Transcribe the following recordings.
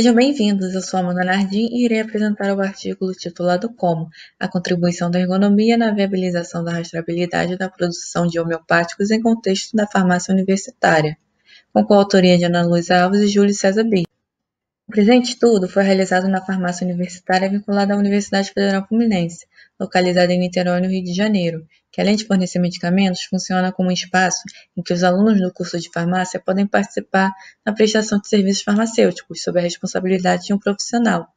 Sejam bem-vindos, eu sou Amanda Nardim e irei apresentar o artigo titulado Como a contribuição da ergonomia na viabilização da rastreabilidade da produção de homeopáticos em contexto da farmácia universitária, com coautoria de Ana Luiz Alves e Júlio César B. O presente estudo foi realizado na farmácia universitária vinculada à Universidade Federal Fluminense, localizada em Niterói, no Rio de Janeiro, que além de fornecer medicamentos, funciona como um espaço em que os alunos do curso de farmácia podem participar na prestação de serviços farmacêuticos sob a responsabilidade de um profissional.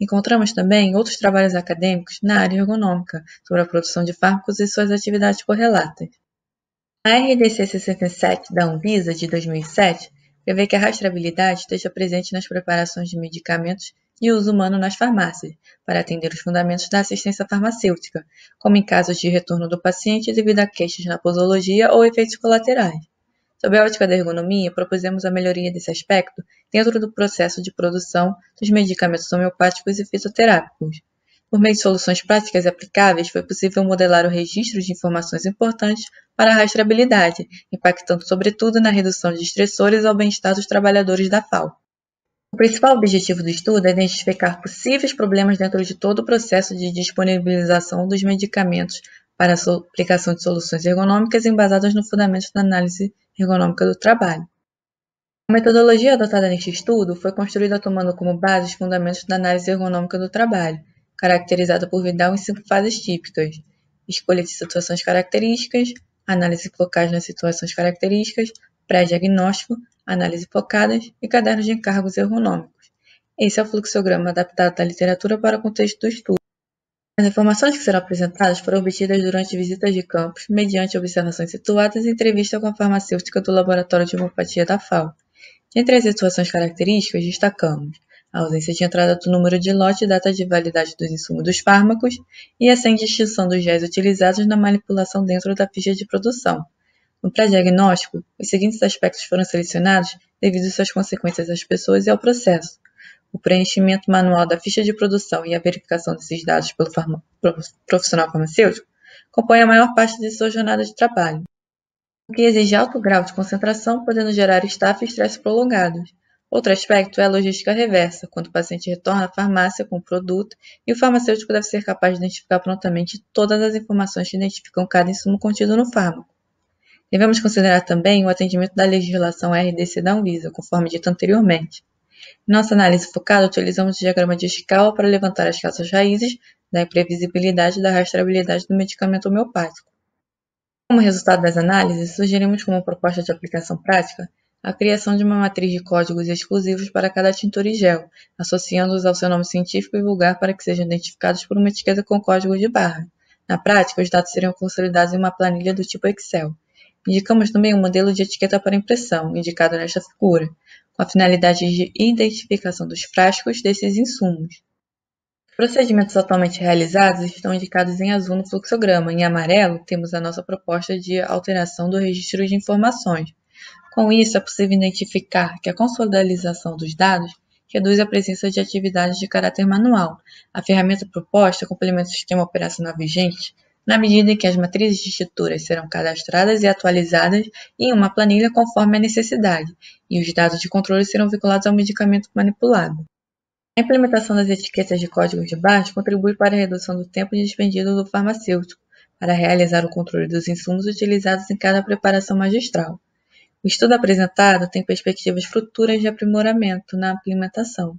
Encontramos também outros trabalhos acadêmicos na área ergonômica, sobre a produção de fármacos e suas atividades correlatas. A RDC 67 da Anvisa de 2007 prevê que a rastreabilidade esteja presente nas preparações de medicamentos de uso humano nas farmácias, para atender os fundamentos da assistência farmacêutica, como em casos de retorno do paciente devido a queixas na posologia ou efeitos colaterais. Sob a ótica da ergonomia, propusemos a melhoria desse aspecto dentro do processo de produção dos medicamentos homeopáticos e fisioterápicos. Por meio de soluções práticas e aplicáveis, foi possível modelar o registro de informações importantes para a rastreabilidade, impactando sobretudo na redução de estressores ao bem-estar dos trabalhadores da FAO. O principal objetivo do estudo é identificar possíveis problemas dentro de todo o processo de disponibilização dos medicamentos para a aplicação de soluções ergonômicas embasadas no fundamento da análise ergonômica do trabalho. A metodologia adotada neste estudo foi construída tomando como base os fundamentos da análise ergonômica do trabalho, caracterizada por Vidal em cinco fases típicas: escolha de situações características, análise focada nas situações características, pré-diagnóstico, análise focadas e cadernos de encargos ergonômicos. Esse é o fluxograma adaptado da literatura para o contexto do estudo. As informações que serão apresentadas foram obtidas durante visitas de campos, mediante observações situadas e entrevista com a farmacêutica do Laboratório de Homeopatia da FAO. Entre as situações características, destacamos a ausência de entrada do número de lote, data de validade dos insumos dos fármacos e a sem distinção dos géis utilizados na manipulação dentro da ficha de produção. No pré-diagnóstico, os seguintes aspectos foram selecionados devido às suas consequências às pessoas e ao processo. O preenchimento manual da ficha de produção e a verificação desses dados pelo farma profissional farmacêutico compõem a maior parte de sua jornada de trabalho, o que exige alto grau de concentração, podendo gerar estafa e estresse prolongados. Outro aspecto é a logística reversa, quando o paciente retorna à farmácia com o produto e o farmacêutico deve ser capaz de identificar prontamente todas as informações que identificam cada insumo contido no fármaco. Devemos considerar também o atendimento da legislação RDC da Anvisa, conforme dito anteriormente. Em nossa análise focada, utilizamos o diagrama de escala para levantar as causas raízes da imprevisibilidade e da rastreabilidade do medicamento homeopático. Como resultado das análises, sugerimos como proposta de aplicação prática a criação de uma matriz de códigos exclusivos para cada tintura e gel, associando-os ao seu nome científico e vulgar para que sejam identificados por uma etiqueta com código de barra. Na prática, os dados seriam consolidados em uma planilha do tipo Excel. Indicamos também um modelo de etiqueta para impressão, indicado nesta figura, com a finalidade de identificação dos frascos desses insumos. Os procedimentos atualmente realizados estão indicados em azul no fluxograma. Em amarelo, temos a nossa proposta de alteração do registro de informações, com isso, é possível identificar que a consolidação dos dados reduz a presença de atividades de caráter manual. A ferramenta proposta complementa o sistema operacional vigente na medida em que as matrizes de estruturas serão cadastradas e atualizadas em uma planilha conforme a necessidade, e os dados de controle serão vinculados ao medicamento manipulado. A implementação das etiquetas de códigos de barras contribui para a redução do tempo despendido do farmacêutico para realizar o controle dos insumos utilizados em cada preparação magistral. O estudo apresentado tem perspectivas futuras de aprimoramento na implementação.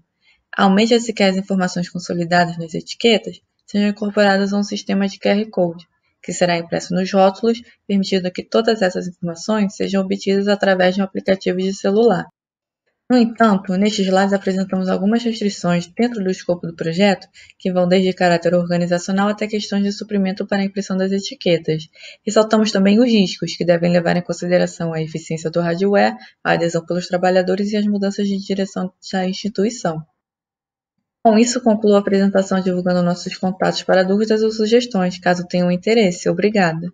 Almeja-se que as informações consolidadas nas etiquetas sejam incorporadas a um sistema de QR Code, que será impresso nos rótulos, permitindo que todas essas informações sejam obtidas através de um aplicativo de celular. No entanto, nestes slides apresentamos algumas restrições dentro do escopo do projeto, que vão desde caráter organizacional até questões de suprimento para a impressão das etiquetas. Ressaltamos também os riscos, que devem levar em consideração a eficiência do hardware, a adesão pelos trabalhadores e as mudanças de direção da instituição. Com isso, concluo a apresentação divulgando nossos contatos para dúvidas ou sugestões, caso tenham interesse. Obrigada!